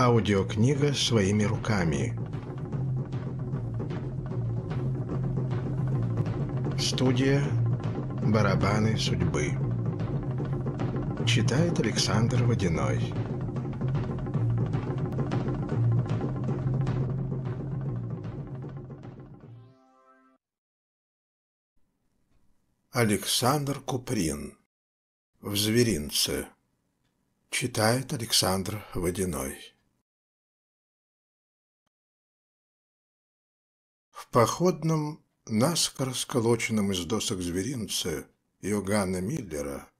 Аудиокнига своими руками. Студия «Барабаны судьбы». Читает Александр Водяной. Александр Куприн. В зверинце. Читает Александр Водяной. походном, наскоро сколоченном из досок зверинце Йоганна Миллера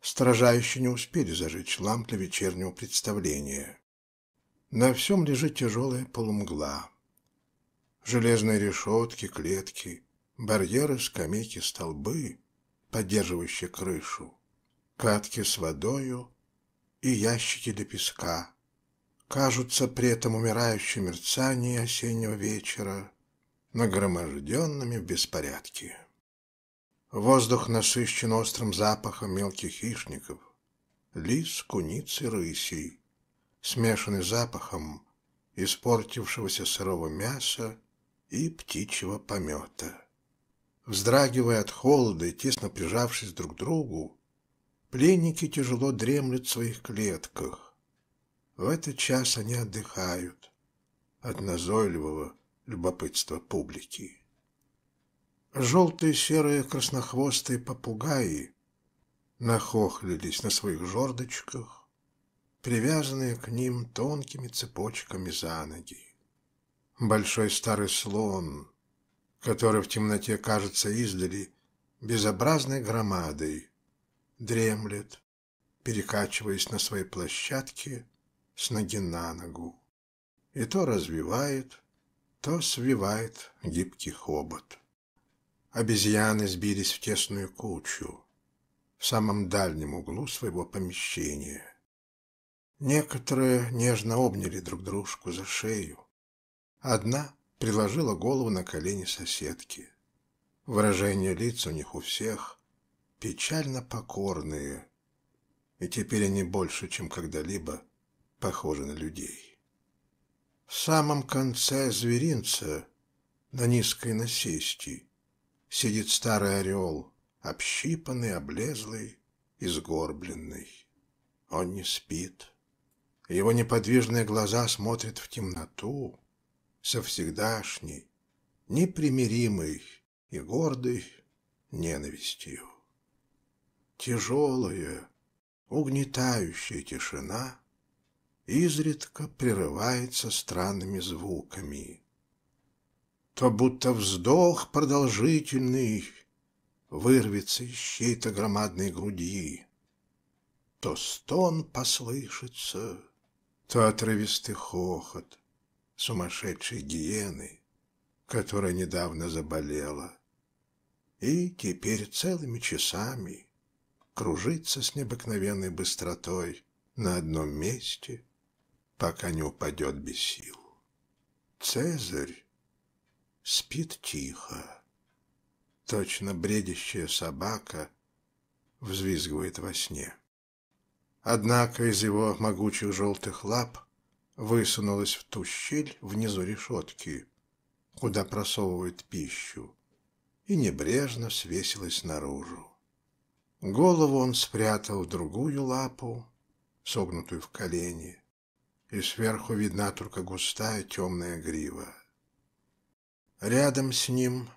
стража еще не успели зажечь ламп для вечернего представления. На всем лежит тяжелая полумгла. Железные решетки, клетки, барьеры, скамейки, столбы, поддерживающие крышу, катки с водою и ящики для песка кажутся при этом умирающим мерцание осеннего вечера нагроможденными в беспорядке. Воздух насыщен острым запахом мелких хищников, лис, куниц и рысей, смешанный запахом испортившегося сырого мяса и птичьего помета. Вздрагивая от холода и тесно прижавшись друг к другу, пленники тяжело дремлют в своих клетках. В этот час они отдыхают от назойливого, любопытство публики. Желтые, серые, краснохвостые попугаи нахохлились на своих жердочках, привязанные к ним тонкими цепочками за ноги. Большой старый слон, который в темноте кажется издали безобразной громадой, дремлет, перекачиваясь на своей площадке с ноги на ногу, и то развивает, то свивает гибкий хобот. Обезьяны сбились в тесную кучу в самом дальнем углу своего помещения. Некоторые нежно обняли друг дружку за шею. Одна приложила голову на колени соседки. Выражение лиц у них у всех печально покорные, и теперь они больше, чем когда-либо, похожи на людей в самом конце зверинца, на низкой насести, сидит старый орел, общипанный, облезлый и сгорбленный. Он не спит. Его неподвижные глаза смотрят в темноту, со всегдашней, непримиримой и гордой ненавистью. Тяжелая, угнетающая тишина изредка прерывается странными звуками. То будто вздох продолжительный вырвется из чьей-то громадной груди, то стон послышится, то отрывистый хохот сумасшедшей гиены, которая недавно заболела, и теперь целыми часами кружится с необыкновенной быстротой на одном месте пока не упадет без сил. Цезарь спит тихо. Точно бредящая собака взвизгивает во сне. Однако из его могучих желтых лап высунулась в ту щель внизу решетки, куда просовывает пищу, и небрежно свесилась наружу. Голову он спрятал в другую лапу, согнутую в колени и сверху видна только густая темная грива. Рядом с ним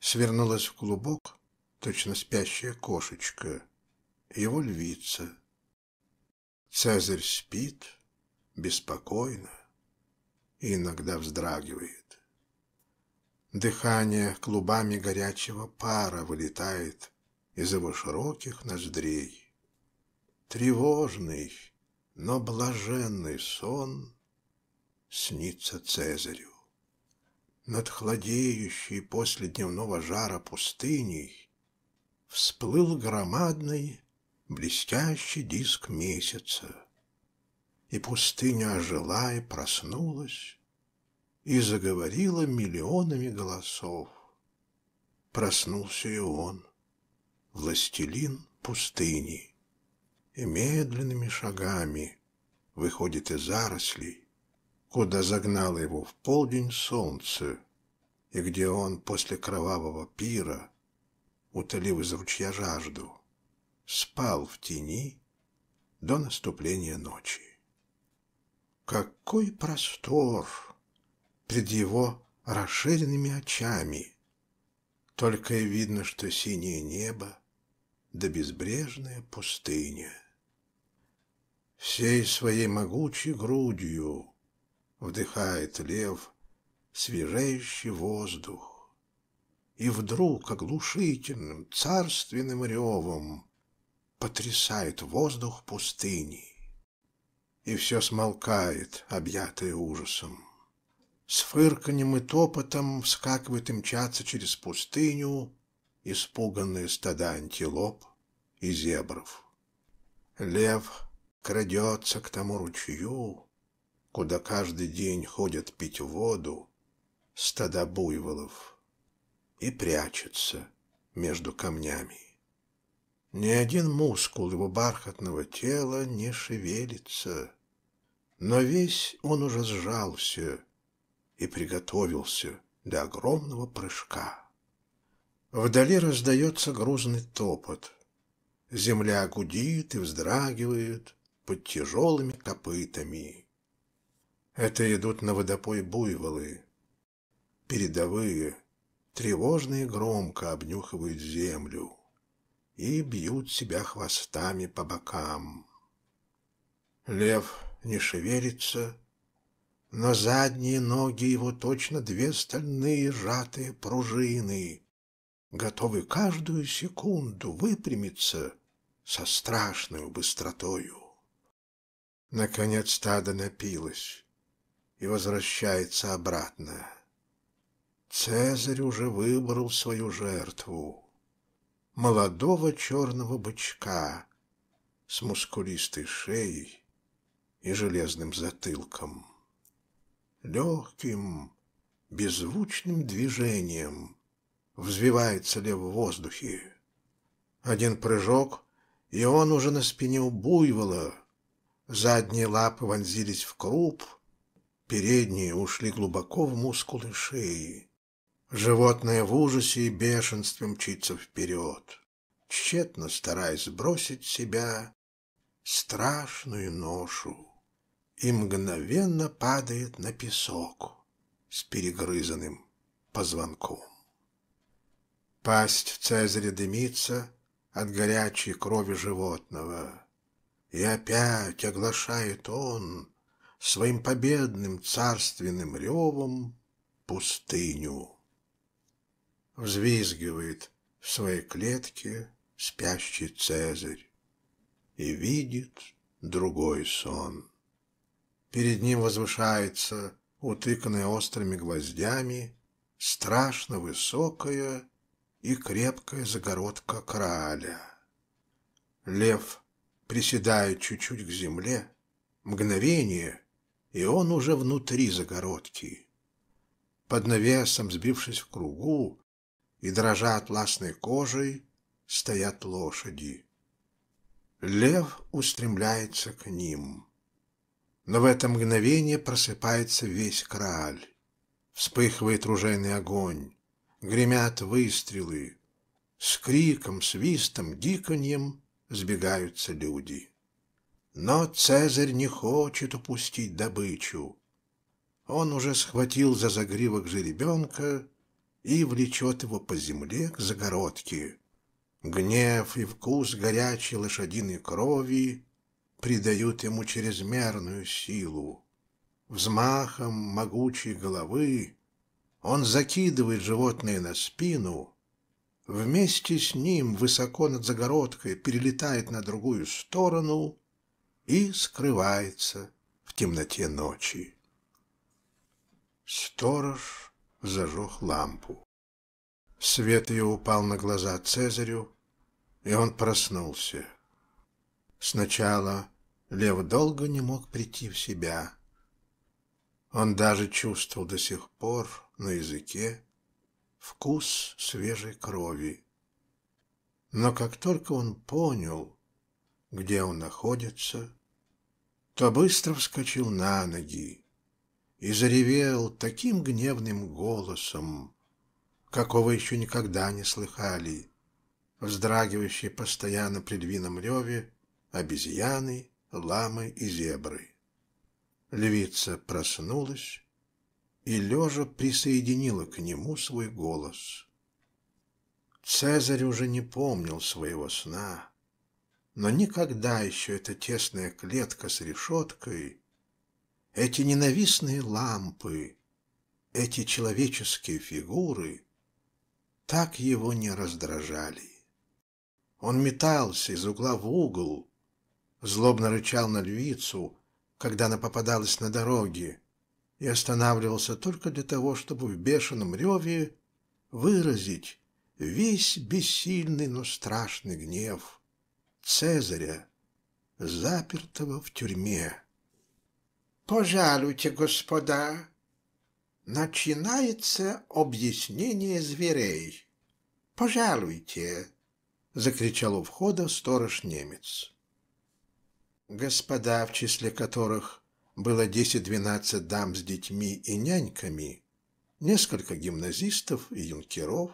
свернулась в клубок точно спящая кошечка, его львица. Цезарь спит беспокойно и иногда вздрагивает. Дыхание клубами горячего пара вылетает из его широких ноздрей. Тревожный, но блаженный сон снится Цезарю. Над хладеющей после дневного жара пустыней всплыл громадный блестящий диск месяца, и пустыня ожила и проснулась, и заговорила миллионами голосов. Проснулся и он, властелин пустыни и медленными шагами выходит из зарослей, куда загнало его в полдень солнце, и где он после кровавого пира, утолив из ручья жажду, спал в тени до наступления ночи. Какой простор пред его расширенными очами! Только и видно, что синее небо да безбрежная пустыня — всей своей могучей грудью вдыхает лев свежающий воздух. И вдруг оглушительным царственным ревом потрясает воздух пустыни. И все смолкает, объятое ужасом. С фырканем и топотом вскакивает и мчатся через пустыню испуганные стада антилоп и зебров. Лев крадется к тому ручью, куда каждый день ходят пить воду стада буйволов и прячется между камнями. Ни один мускул его бархатного тела не шевелится, но весь он уже сжался и приготовился до огромного прыжка. Вдали раздается грузный топот. Земля гудит и вздрагивает, под тяжелыми копытами. Это идут на водопой буйволы. Передовые, тревожные громко обнюхивают землю и бьют себя хвостами по бокам. Лев не шевелится, но задние ноги его точно две стальные сжатые пружины, готовы каждую секунду выпрямиться со страшной быстротою. Наконец стадо напилось и возвращается обратно. Цезарь уже выбрал свою жертву. Молодого черного бычка с мускулистой шеей и железным затылком. Легким, беззвучным движением взвивается лев в воздухе. Один прыжок, и он уже на спине у буйвола, Задние лапы вонзились в круп, передние ушли глубоко в мускулы шеи. Животное в ужасе и бешенстве мчится вперед, тщетно стараясь сбросить с себя страшную ношу и мгновенно падает на песок с перегрызанным позвонком. Пасть Цезаря дымится от горячей крови животного. И опять оглашает он Своим победным царственным ревом пустыню. Взвизгивает в своей клетке спящий Цезарь И видит другой сон. Перед ним возвышается, утыканная острыми гвоздями, страшно высокая и крепкая загородка краля. Лев приседает чуть-чуть к земле. Мгновение, и он уже внутри загородки. Под навесом, сбившись в кругу и дрожа атласной кожей, стоят лошади. Лев устремляется к ним. Но в это мгновение просыпается весь краль. Вспыхивает ружейный огонь, гремят выстрелы. С криком, свистом, гиканьем сбегаются люди. Но Цезарь не хочет упустить добычу. Он уже схватил за загривок жеребенка и влечет его по земле к загородке. Гнев и вкус горячей лошадиной крови придают ему чрезмерную силу. Взмахом могучей головы он закидывает животное на спину вместе с ним высоко над загородкой перелетает на другую сторону и скрывается в темноте ночи. Сторож зажег лампу. Свет ее упал на глаза Цезарю, и он проснулся. Сначала Лев долго не мог прийти в себя. Он даже чувствовал до сих пор на языке вкус свежей крови. Но как только он понял, где он находится, то быстро вскочил на ноги и заревел таким гневным голосом, какого еще никогда не слыхали, вздрагивающие постоянно при львином реве обезьяны, ламы и зебры. Львица проснулась и лежа присоединила к нему свой голос. Цезарь уже не помнил своего сна, но никогда еще эта тесная клетка с решеткой, эти ненавистные лампы, эти человеческие фигуры так его не раздражали. Он метался из угла в угол, злобно рычал на львицу, когда она попадалась на дороге, и останавливался только для того, чтобы в бешеном реве выразить весь бессильный, но страшный гнев Цезаря, запертого в тюрьме. «Пожалуйте, господа!» Начинается объяснение зверей. «Пожалуйте!» — закричал у входа сторож-немец. Господа, в числе которых было 10-12 дам с детьми и няньками, несколько гимназистов и юнкеров,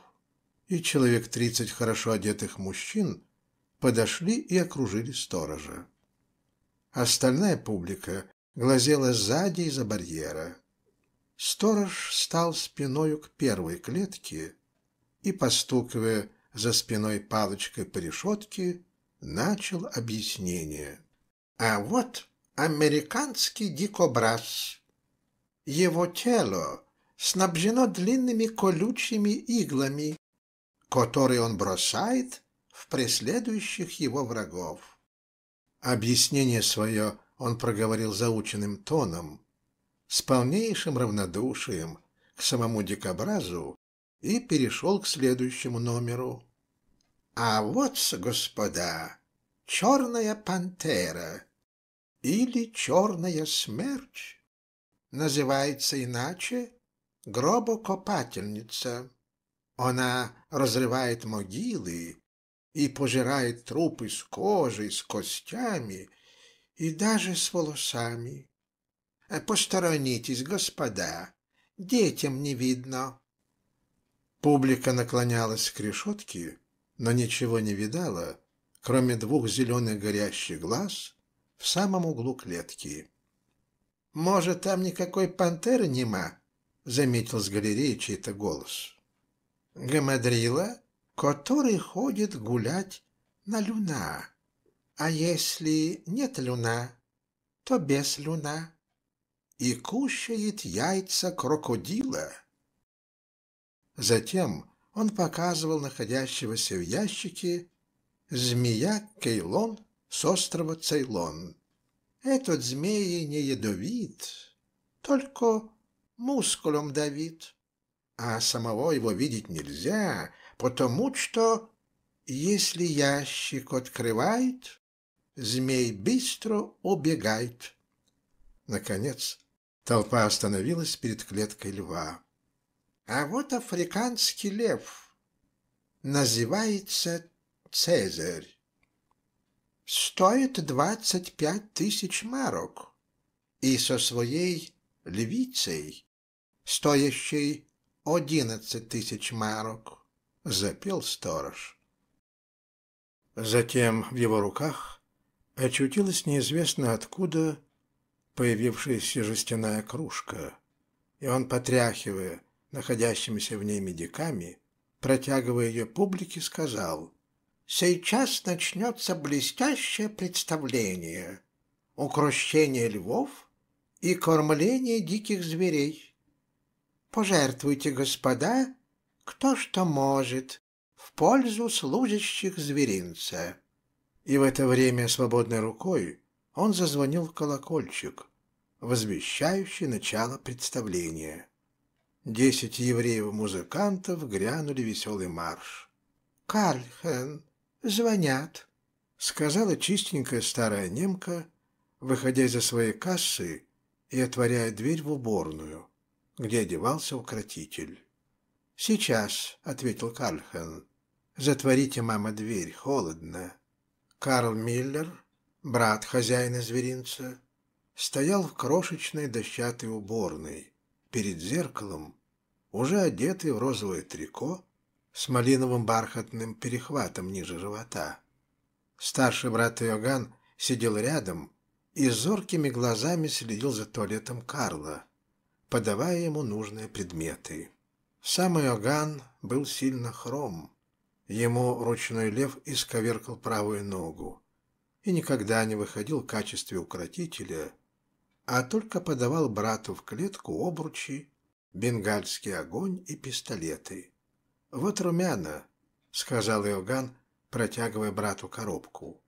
и человек 30 хорошо одетых мужчин подошли и окружили сторожа. Остальная публика глазела сзади из-за барьера. Сторож стал спиною к первой клетке и, постукивая за спиной палочкой по решетке, начал объяснение. «А вот американский дикобраз. Его тело снабжено длинными колючими иглами, которые он бросает в преследующих его врагов. Объяснение свое он проговорил заученным тоном, с полнейшим равнодушием к самому дикобразу и перешел к следующему номеру. «А вот, господа, черная пантера!» или черная смерч. Называется иначе гробокопательница. Она разрывает могилы и пожирает трупы с кожей, с костями и даже с волосами. Э, посторонитесь, господа, детям не видно. Публика наклонялась к решетке, но ничего не видала, кроме двух зеленых горящих глаз — в самом углу клетки. «Может, там никакой пантеры нема?» — заметил с галереи чей-то голос. «Гамадрила, который ходит гулять на люна. А если нет луна, то без луна И кушает яйца крокодила». Затем он показывал находящегося в ящике змея Кейлон с острова Цейлон. Этот змеи не ядовит, только мускулом давит. А самого его видеть нельзя, потому что, если ящик открывает, змей быстро убегает. Наконец, толпа остановилась перед клеткой льва. А вот африканский лев называется Цезарь стоит 25 тысяч марок, и со своей львицей, стоящей 11 тысяч марок, запел сторож. Затем в его руках очутилась неизвестно откуда появившаяся жестяная кружка, и он, потряхивая находящимися в ней медиками, протягивая ее публике, сказал — Сейчас начнется блестящее представление, укрощение львов и кормление диких зверей. Пожертвуйте, господа, кто что может, в пользу служащих зверинца. И в это время свободной рукой он зазвонил в колокольчик, возвещающий начало представления. Десять евреев-музыкантов грянули веселый марш. «Кальхен!» «Звонят», — сказала чистенькая старая немка, выходя из-за своей кассы и отворяя дверь в уборную, где одевался укротитель. «Сейчас», — ответил Кальхен. «Затворите, мама, дверь, холодно». Карл Миллер, брат хозяина зверинца, стоял в крошечной дощатой уборной перед зеркалом, уже одетый в розовое трико с малиновым бархатным перехватом ниже живота. Старший брат Иоганн сидел рядом и зоркими глазами следил за туалетом Карла, подавая ему нужные предметы. Сам Иоганн был сильно хром. Ему ручной лев исковеркал правую ногу и никогда не выходил в качестве укротителя, а только подавал брату в клетку обручи, бенгальский огонь и пистолеты. «Вот румяна», — сказал Иоганн, протягивая брату коробку.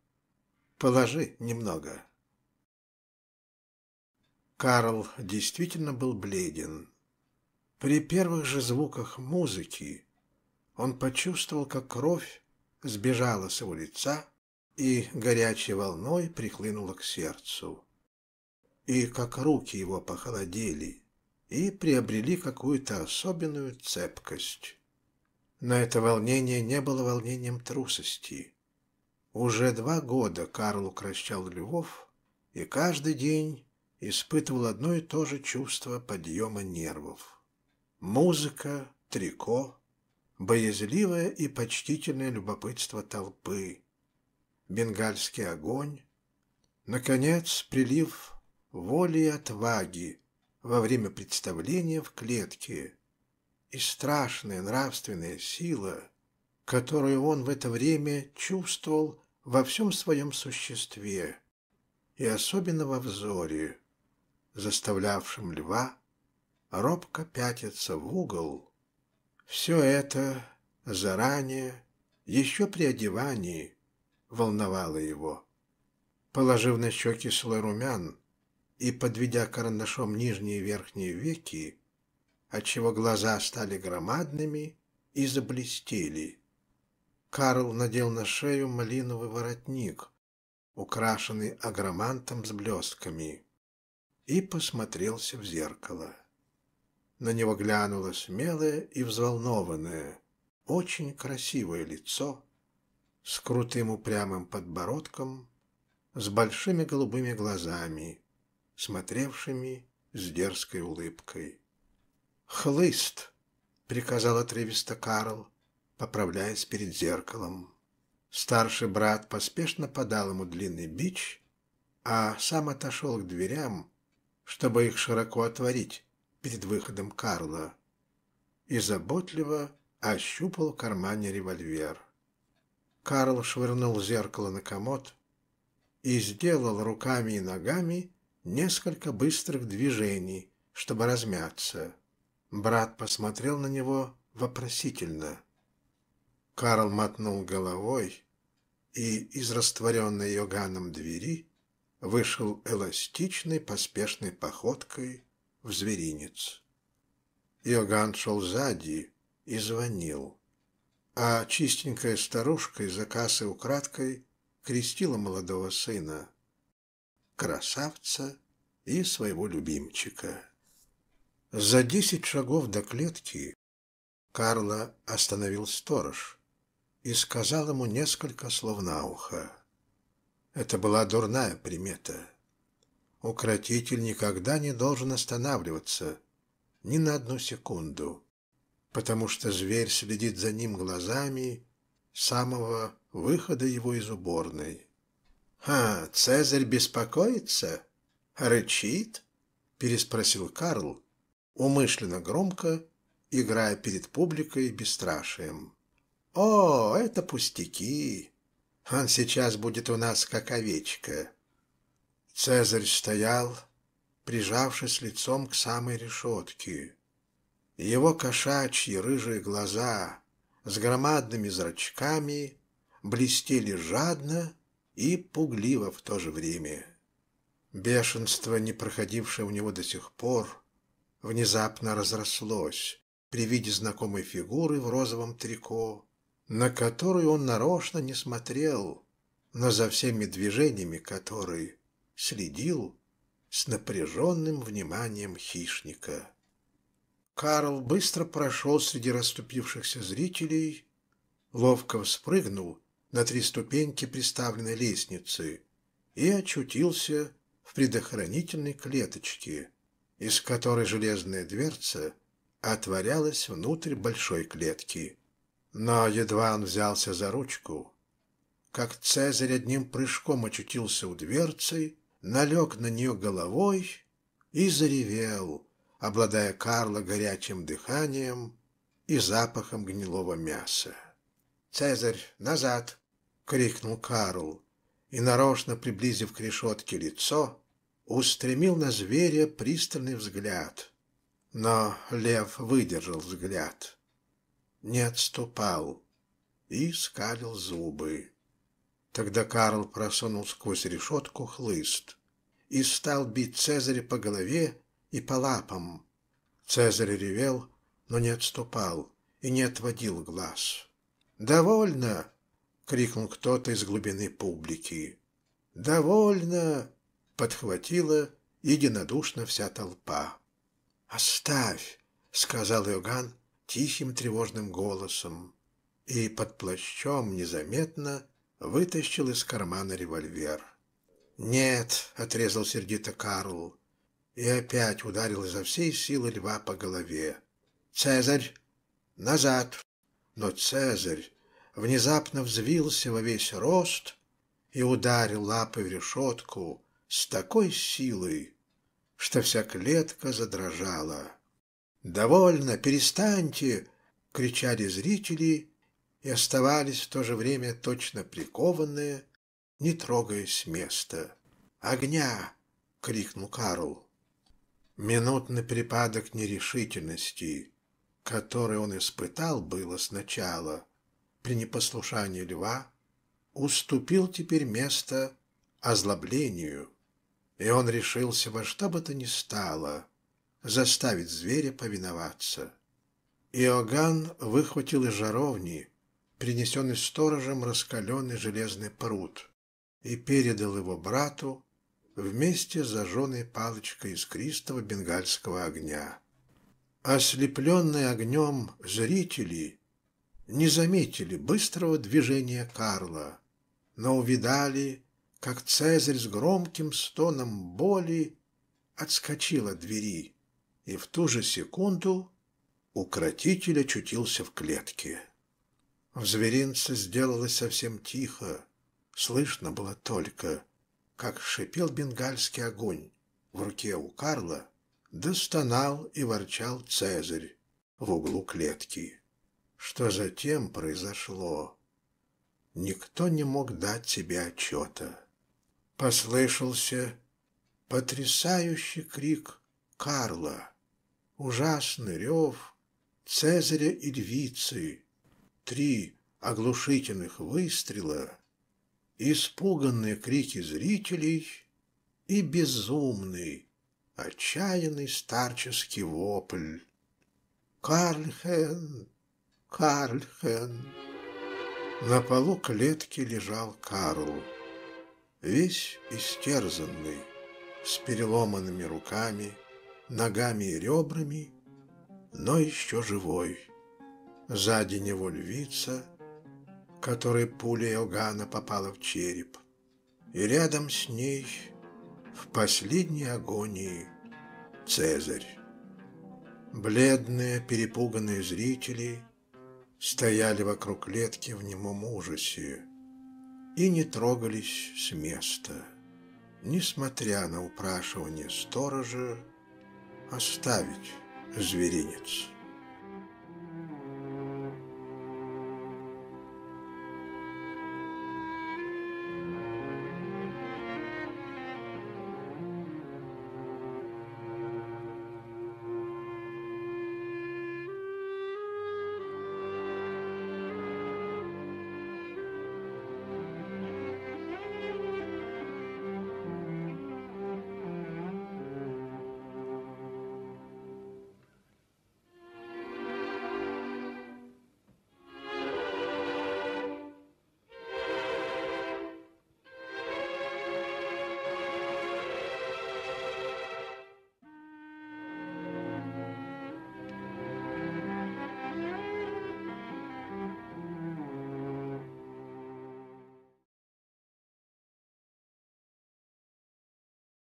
«Положи немного». Карл действительно был бледен. При первых же звуках музыки он почувствовал, как кровь сбежала с его лица и горячей волной прихлынула к сердцу. И как руки его похолодели и приобрели какую-то особенную цепкость. Но это волнение не было волнением трусости. Уже два года Карл укращал львов и каждый день испытывал одно и то же чувство подъема нервов. Музыка, трико, боязливое и почтительное любопытство толпы, бенгальский огонь, наконец, прилив воли и отваги во время представления в клетке, и страшная нравственная сила, которую он в это время чувствовал во всем своем существе и особенно во взоре, заставлявшем льва робко пятиться в угол. Все это заранее, еще при одевании, волновало его. Положив на щеки слой румян и подведя карандашом нижние и верхние веки, отчего глаза стали громадными и заблестели. Карл надел на шею малиновый воротник, украшенный агромантом с блестками, и посмотрелся в зеркало. На него глянуло смелое и взволнованное, очень красивое лицо с крутым упрямым подбородком, с большими голубыми глазами, смотревшими с дерзкой улыбкой. «Хлыст!» — приказал отрывисто Карл, поправляясь перед зеркалом. Старший брат поспешно подал ему длинный бич, а сам отошел к дверям, чтобы их широко отворить перед выходом Карла, и заботливо ощупал в кармане револьвер. Карл швырнул зеркало на комод и сделал руками и ногами несколько быстрых движений, чтобы размяться. Брат посмотрел на него вопросительно. Карл мотнул головой, и из растворенной Йоганом двери вышел эластичной поспешной походкой в зверинец. Йоган шел сзади и звонил, а чистенькая старушка из-за кассы украдкой крестила молодого сына, красавца и своего любимчика. За десять шагов до клетки Карла остановил сторож и сказал ему несколько слов на ухо. Это была дурная примета. Укротитель никогда не должен останавливаться ни на одну секунду, потому что зверь следит за ним глазами самого выхода его из уборной. «А, Цезарь беспокоится? Рычит?» — переспросил Карл, умышленно громко, играя перед публикой бесстрашием. «О, это пустяки! Он сейчас будет у нас как овечка!» Цезарь стоял, прижавшись лицом к самой решетке. Его кошачьи рыжие глаза с громадными зрачками блестели жадно и пугливо в то же время. Бешенство, не проходившее у него до сих пор, внезапно разрослось при виде знакомой фигуры в розовом трико, на которую он нарочно не смотрел, но за всеми движениями которой следил с напряженным вниманием хищника. Карл быстро прошел среди расступившихся зрителей, ловко вспрыгнул на три ступеньки приставленной лестницы и очутился в предохранительной клеточке – из которой железная дверца отворялась внутрь большой клетки. Но едва он взялся за ручку, как Цезарь одним прыжком очутился у дверцы, налег на нее головой и заревел, обладая Карла горячим дыханием и запахом гнилого мяса. «Цезарь, назад!» — крикнул Карл, и, нарочно приблизив к решетке лицо, устремил на зверя пристальный взгляд. Но лев выдержал взгляд, не отступал и скалил зубы. Тогда Карл просунул сквозь решетку хлыст и стал бить Цезаря по голове и по лапам. Цезарь ревел, но не отступал и не отводил глаз. «Довольно!» — крикнул кто-то из глубины публики. «Довольно!» подхватила единодушно вся толпа. «Оставь!» — сказал Иоганн тихим тревожным голосом и под плащом незаметно вытащил из кармана револьвер. «Нет!» — отрезал сердито Карл и опять ударил изо всей силы льва по голове. «Цезарь! Назад!» Но Цезарь внезапно взвился во весь рост и ударил лапой в решетку, с такой силой, что вся клетка задрожала. «Довольно, перестаньте!» — кричали зрители и оставались в то же время точно прикованные, не трогаясь с места. «Огня!» — крикнул Карл. Минутный припадок нерешительности, который он испытал было сначала при непослушании льва, уступил теперь место озлоблению – и он решился во что бы то ни стало заставить зверя повиноваться. Иоганн выхватил из жаровни принесенный сторожем раскаленный железный пруд и передал его брату вместе с зажженной палочкой искристого бенгальского огня. Ослепленные огнем зрители не заметили быстрого движения Карла, но увидали как Цезарь с громким стоном боли отскочил от двери, и в ту же секунду укротитель очутился в клетке. В зверинце сделалось совсем тихо, слышно было только, как шипел бенгальский огонь в руке у Карла, достонал и ворчал Цезарь в углу клетки. Что затем произошло? Никто не мог дать себе отчета. Послышался потрясающий крик Карла, ужасный рев Цезаря и львицы, три оглушительных выстрела, испуганные крики зрителей и безумный, отчаянный старческий вопль. «Карльхен! Карльхен!» На полу клетки лежал Карл весь истерзанный, с переломанными руками, ногами и ребрами, но еще живой. Сзади него львица, которой пуля Элгана попала в череп, и рядом с ней в последней агонии Цезарь. Бледные, перепуганные зрители стояли вокруг клетки в немом ужасе, и не трогались с места, несмотря на упрашивание сторожа оставить зверинец.